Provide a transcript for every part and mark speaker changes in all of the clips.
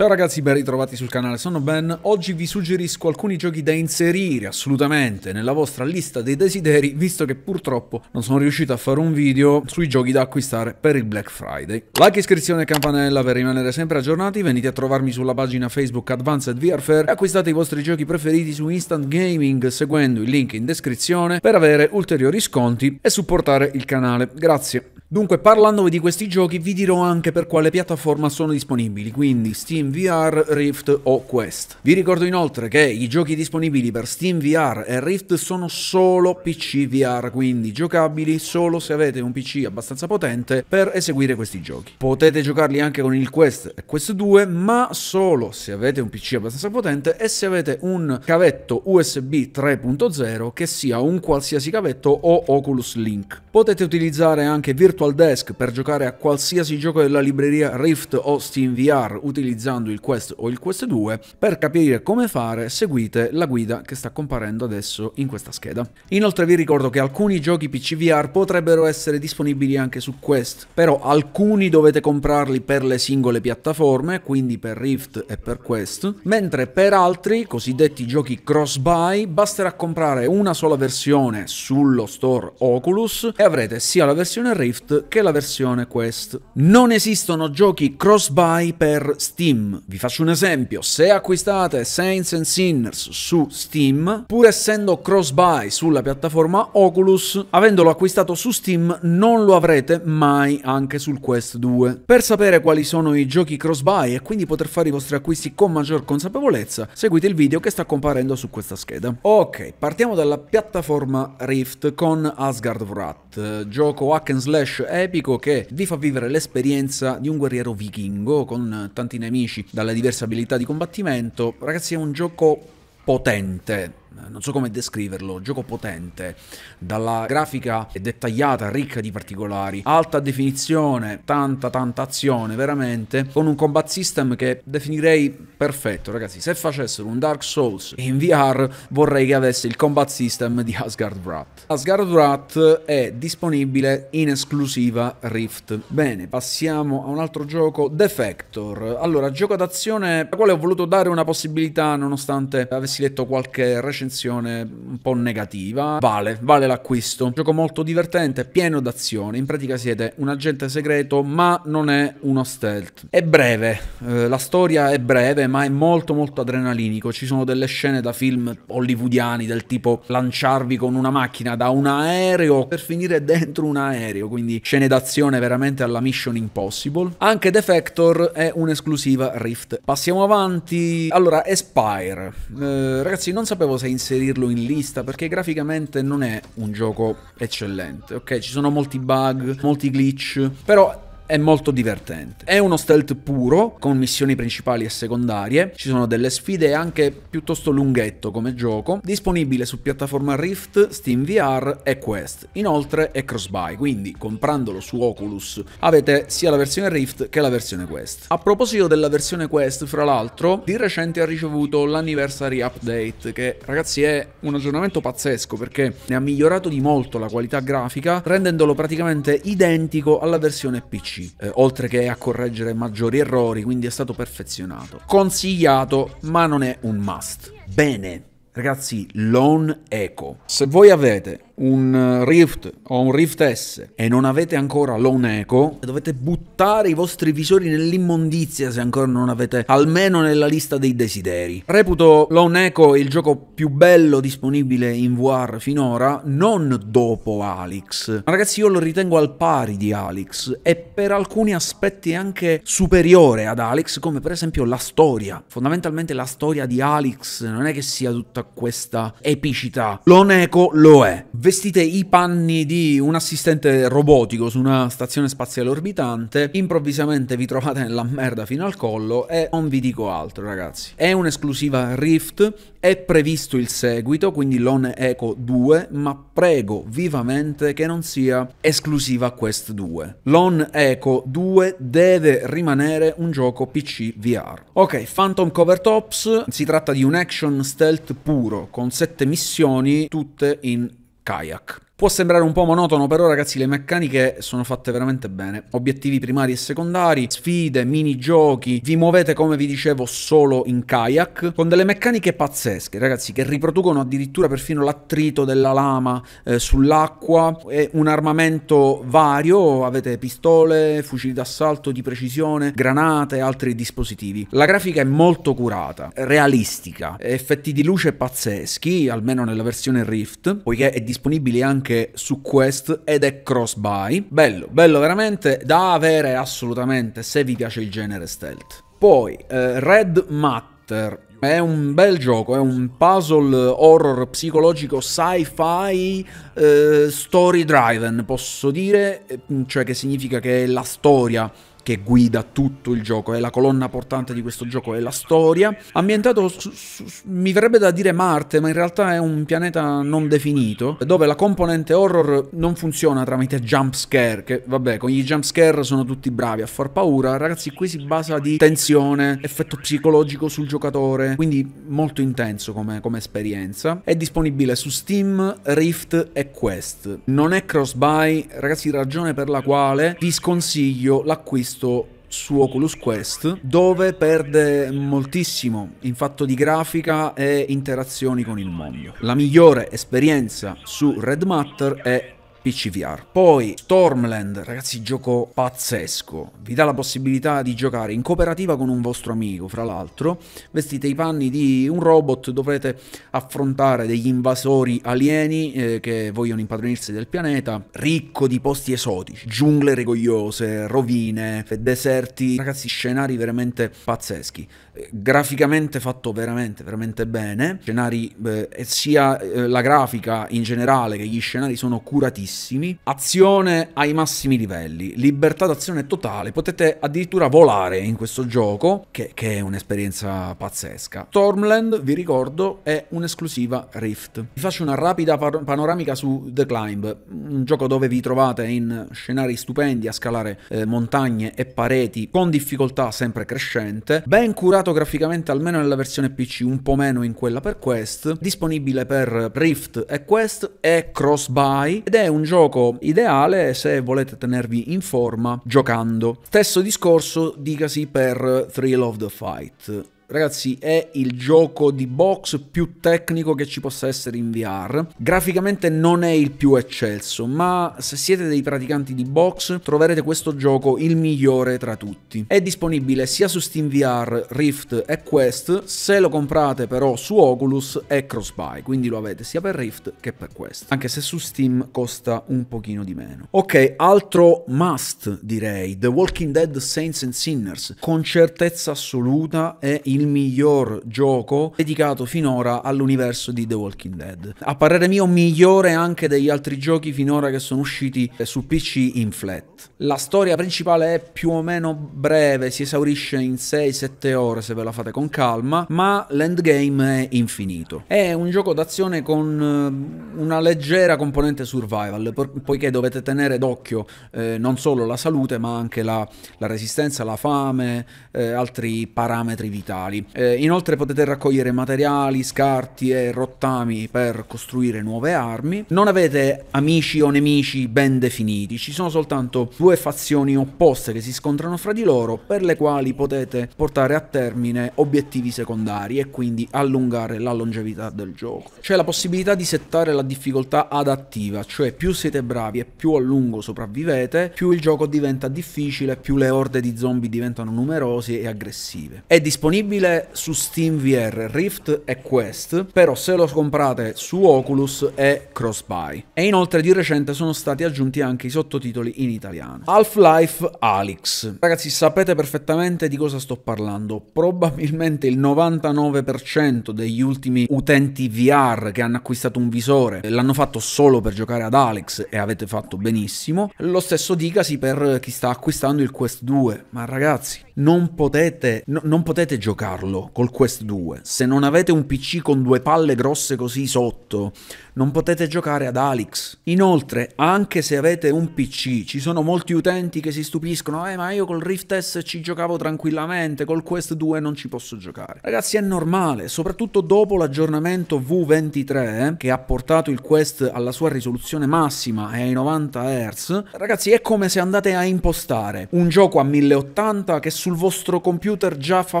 Speaker 1: Ciao ragazzi, ben ritrovati sul canale, sono Ben. Oggi vi suggerisco alcuni giochi da inserire assolutamente nella vostra lista dei desideri, visto che purtroppo non sono riuscito a fare un video sui giochi da acquistare per il Black Friday. Like, iscrizione e campanella per rimanere sempre aggiornati, venite a trovarmi sulla pagina Facebook Advanced VR Fair e acquistate i vostri giochi preferiti su Instant Gaming seguendo il link in descrizione per avere ulteriori sconti e supportare il canale. Grazie. Dunque, parlandovi di questi giochi, vi dirò anche per quale piattaforma sono disponibili, quindi Steam VR, Rift o Quest. Vi ricordo inoltre che i giochi disponibili per Steam VR e Rift sono solo PC VR, quindi giocabili solo se avete un PC abbastanza potente per eseguire questi giochi. Potete giocarli anche con il Quest e Quest 2, ma solo se avete un PC abbastanza potente e se avete un cavetto USB 3.0 che sia un qualsiasi cavetto o Oculus Link. Potete utilizzare anche virtual Virtual Desk per giocare a qualsiasi gioco della libreria Rift o SteamVR utilizzando il Quest o il Quest 2. Per capire come fare seguite la guida che sta comparendo adesso in questa scheda. Inoltre vi ricordo che alcuni giochi PC VR potrebbero essere disponibili anche su Quest, però alcuni dovete comprarli per le singole piattaforme, quindi per Rift e per Quest, mentre per altri, cosiddetti giochi cross-buy, basterà comprare una sola versione sullo store Oculus e avrete sia la versione Rift che la versione Quest. Non esistono giochi cross-buy per Steam. Vi faccio un esempio, se acquistate Saints and Sinners su Steam, pur essendo cross-buy sulla piattaforma Oculus, avendolo acquistato su Steam non lo avrete mai anche sul Quest 2. Per sapere quali sono i giochi cross-buy e quindi poter fare i vostri acquisti con maggior consapevolezza, seguite il video che sta comparendo su questa scheda. Ok, partiamo dalla piattaforma Rift con Asgard Wrath, gioco hack and slash epico che vi fa vivere l'esperienza di un guerriero vichingo con tanti nemici dalle diverse abilità di combattimento. Ragazzi è un gioco potente, non so come descriverlo, gioco potente, dalla grafica dettagliata, ricca di particolari, alta definizione, tanta tanta azione, veramente, con un combat system che definirei perfetto, ragazzi. Se facessero un Dark Souls in VR, vorrei che avesse il combat system di Asgard Wrath. Asgard Wrath è disponibile in esclusiva Rift. Bene, passiamo a un altro gioco, Defector. Allora, gioco d'azione al quale ho voluto dare una possibilità nonostante avessi letto qualche recensione recensione un po' negativa, vale, vale l'acquisto. Gioco molto divertente, pieno d'azione, in pratica siete un agente segreto ma non è uno stealth. È breve, eh, la storia è breve ma è molto molto adrenalinico, ci sono delle scene da film hollywoodiani del tipo lanciarvi con una macchina da un aereo per finire dentro un aereo, quindi scene d'azione veramente alla Mission Impossible. Anche Defector è un'esclusiva Rift. Passiamo avanti, allora Espire, eh, ragazzi non sapevo se inserirlo in lista perché graficamente non è un gioco eccellente, ok? Ci sono molti bug, molti glitch, però è molto divertente. È uno stealth puro, con missioni principali e secondarie, ci sono delle sfide e anche piuttosto lunghetto come gioco, disponibile su piattaforma Rift, Steam VR e Quest. Inoltre è cross-buy, quindi comprandolo su Oculus avete sia la versione Rift che la versione Quest. A proposito della versione Quest, fra l'altro, di recente ha ricevuto l'anniversary update, che ragazzi è un aggiornamento pazzesco perché ne ha migliorato di molto la qualità grafica, rendendolo praticamente identico alla versione PC. 10, eh, oltre che a correggere maggiori errori, quindi è stato perfezionato. Consigliato, ma non è un must. Bene, ragazzi, Lone Eco. Se voi avete un eh, Rift o un Rift S e non avete ancora Lone Echo, dovete buttare i vostri visori nell'immondizia se ancora non avete almeno nella lista dei desideri. Reputo Lone Echo il gioco più bello disponibile in VR finora, non dopo Alex. Ma ragazzi, io lo ritengo al pari di Alex e per alcuni aspetti anche superiore ad Alex, come per esempio la storia. Fondamentalmente la storia di Alex non è che sia tutta questa epicità. Lone Echo lo è vestite i panni di un assistente robotico su una stazione spaziale orbitante, improvvisamente vi trovate nella merda fino al collo e non vi dico altro ragazzi. È un'esclusiva Rift, è previsto il seguito, quindi l'One Echo 2, ma prego vivamente che non sia esclusiva Quest 2. L'One Echo 2 deve rimanere un gioco PC VR. Ok, Phantom Cover Tops si tratta di un action stealth puro con sette missioni tutte in Kayak. Può sembrare un po' monotono, però ragazzi le meccaniche sono fatte veramente bene. Obiettivi primari e secondari, sfide, minigiochi, vi muovete come vi dicevo solo in kayak, con delle meccaniche pazzesche ragazzi che riproducono addirittura perfino l'attrito della lama eh, sull'acqua, e un armamento vario, avete pistole, fucili d'assalto di precisione, granate e altri dispositivi. La grafica è molto curata, realistica, effetti di luce pazzeschi, almeno nella versione Rift, poiché è disponibile anche anche su Quest ed è cross buy. Bello, bello veramente da avere assolutamente se vi piace il genere stealth. Poi eh, Red Matter è un bel gioco, è un puzzle horror psicologico sci-fi eh, story driven, posso dire, eh, cioè che significa che la storia che guida tutto il gioco, è la colonna portante di questo gioco, è la storia. Ambientato, su, su, mi verrebbe da dire Marte, ma in realtà è un pianeta non definito, dove la componente horror non funziona tramite jump scare, che vabbè, con gli jump scare sono tutti bravi a far paura. Ragazzi, qui si basa di tensione, effetto psicologico sul giocatore, quindi molto intenso come, come esperienza. È disponibile su Steam, Rift e Quest. Non è cross-buy, ragazzi, ragione per la quale vi sconsiglio l'acquisto visto su Oculus Quest, dove perde moltissimo in fatto di grafica e interazioni con il mondo. La migliore esperienza su Red Matter è PCVR. Poi Stormland, ragazzi, gioco pazzesco. Vi dà la possibilità di giocare in cooperativa con un vostro amico, fra l'altro. Vestite i panni di un robot, dovrete affrontare degli invasori alieni eh, che vogliono impadronirsi del pianeta, ricco di posti esotici, giungle rigogliose, rovine, deserti, ragazzi, scenari veramente pazzeschi graficamente fatto veramente, veramente bene. Scenari, eh, sia eh, la grafica in generale che gli scenari sono curatissimi. Azione ai massimi livelli, libertà d'azione totale. Potete addirittura volare in questo gioco, che, che è un'esperienza pazzesca. Stormland, vi ricordo, è un'esclusiva Rift. Vi faccio una rapida panoramica su The Climb, un gioco dove vi trovate in scenari stupendi a scalare eh, montagne e pareti con difficoltà sempre crescente. Ben curato migliorato graficamente almeno nella versione PC, un po' meno in quella per Quest, disponibile per Rift e Quest e cross-buy ed è un gioco ideale se volete tenervi in forma giocando. Stesso discorso dicasi per Thrill of the Fight ragazzi è il gioco di box più tecnico che ci possa essere in VR. Graficamente non è il più eccelso, ma se siete dei praticanti di box troverete questo gioco il migliore tra tutti. È disponibile sia su Steam VR, Rift e Quest, se lo comprate però su Oculus e Crossbuy, quindi lo avete sia per Rift che per Quest, anche se su Steam costa un pochino di meno. Ok, altro must direi, The Walking Dead Saints and Sinners, con certezza assoluta è in il miglior gioco dedicato finora all'universo di The Walking Dead. A parere mio migliore anche degli altri giochi finora che sono usciti eh, su PC in flat. La storia principale è più o meno breve, si esaurisce in 6-7 ore se ve la fate con calma, ma l'endgame è infinito. È un gioco d'azione con eh, una leggera componente survival, poiché dovete tenere d'occhio eh, non solo la salute ma anche la, la resistenza, la fame, eh, altri parametri vitali locali. Eh, inoltre potete raccogliere materiali, scarti e rottami per costruire nuove armi. Non avete amici o nemici ben definiti, ci sono soltanto due fazioni opposte che si scontrano fra di loro per le quali potete portare a termine obiettivi secondari e quindi allungare la longevità del gioco. C'è la possibilità di settare la difficoltà adattiva, cioè più siete bravi e più a lungo sopravvivete, più il gioco diventa difficile, più le orde di zombie diventano numerose e aggressive. È disponibile disponibile su SteamVR Rift e Quest, però se lo comprate su Oculus è cross-buy. E inoltre di recente sono stati aggiunti anche i sottotitoli in italiano. Half-Life Alyx. Ragazzi, sapete perfettamente di cosa sto parlando. Probabilmente il 99% degli ultimi utenti VR che hanno acquistato un visore l'hanno fatto solo per giocare ad Alyx e avete fatto benissimo. Lo stesso dicasi per chi sta acquistando il Quest 2. Ma ragazzi, non potete, no, non potete giocarlo col Quest 2. Se non avete un PC con due palle grosse così sotto, non potete giocare ad Alex. Inoltre, anche se avete un PC, ci sono molti utenti che si stupiscono, eh ma io col Rift S ci giocavo tranquillamente, col Quest 2 non ci posso giocare. Ragazzi è normale, soprattutto dopo l'aggiornamento V23 eh, che ha portato il Quest alla sua risoluzione massima e ai 90 Hz, ragazzi è come se andate a impostare un gioco a 1080 che sul sul vostro computer già fa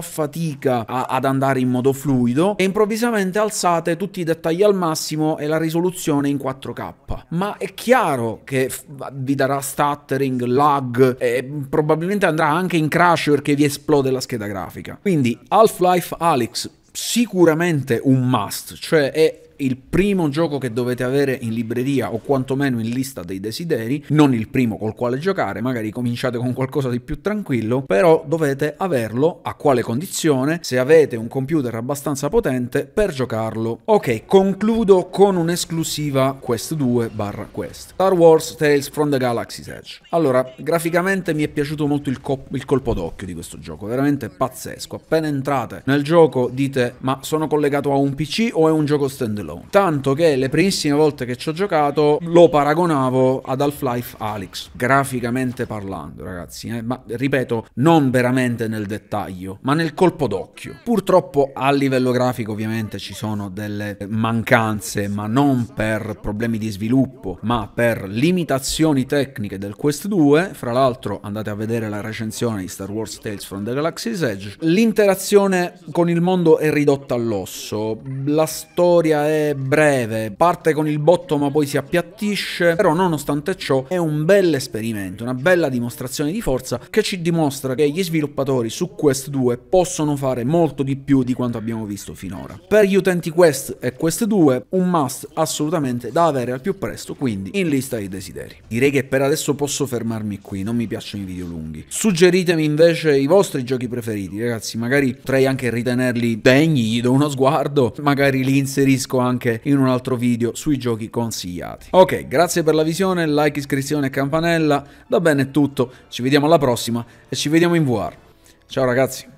Speaker 1: fatica a, ad andare in modo fluido e improvvisamente alzate tutti i dettagli al massimo e la risoluzione in 4K. Ma è chiaro che vi darà stuttering, lag e probabilmente andrà anche in crash perché vi esplode la scheda grafica. Quindi Half-Life Alyx sicuramente un must, cioè è il primo gioco che dovete avere in libreria o quantomeno in lista dei desideri, non il primo col quale giocare, magari cominciate con qualcosa di più tranquillo, però dovete averlo a quale condizione, se avete un computer abbastanza potente per giocarlo. Ok, concludo con un'esclusiva Quest 2 barra Quest. Star Wars Tales from the Galaxy's Edge. Allora, graficamente mi è piaciuto molto il, co il colpo d'occhio di questo gioco, veramente pazzesco. Appena entrate nel gioco dite ma sono collegato a un PC o è un gioco standalone? Shallow, tanto che le primissime volte che ci ho giocato lo paragonavo ad Half-Life Alyx, graficamente parlando, ragazzi, eh? ma ripeto, non veramente nel dettaglio, ma nel colpo d'occhio. Purtroppo a livello grafico ovviamente ci sono delle mancanze, ma non per problemi di sviluppo, ma per limitazioni tecniche del Quest 2, fra l'altro andate a vedere la recensione di Star Wars Tales from the Galaxy's Edge, l'interazione con il mondo è ridotta all'osso, la storia è breve, parte con il botto ma poi si appiattisce, però nonostante ciò è un bel esperimento, una bella dimostrazione di forza che ci dimostra che gli sviluppatori su Quest 2 possono fare molto di più di quanto abbiamo visto finora. Per gli utenti Quest e Quest 2 un must assolutamente da avere al più presto, quindi in lista dei desideri. Direi che per adesso posso fermarmi qui, non mi piacciono i video lunghi. Suggeritemi invece i vostri giochi preferiti, ragazzi, magari potrei anche ritenerli degni, gli do uno sguardo, magari li inserisco anche anche in un altro video sui giochi consigliati. Ok, grazie per la visione, like, iscrizione e campanella, va bene è tutto, ci vediamo alla prossima e ci vediamo in VR. Ciao ragazzi!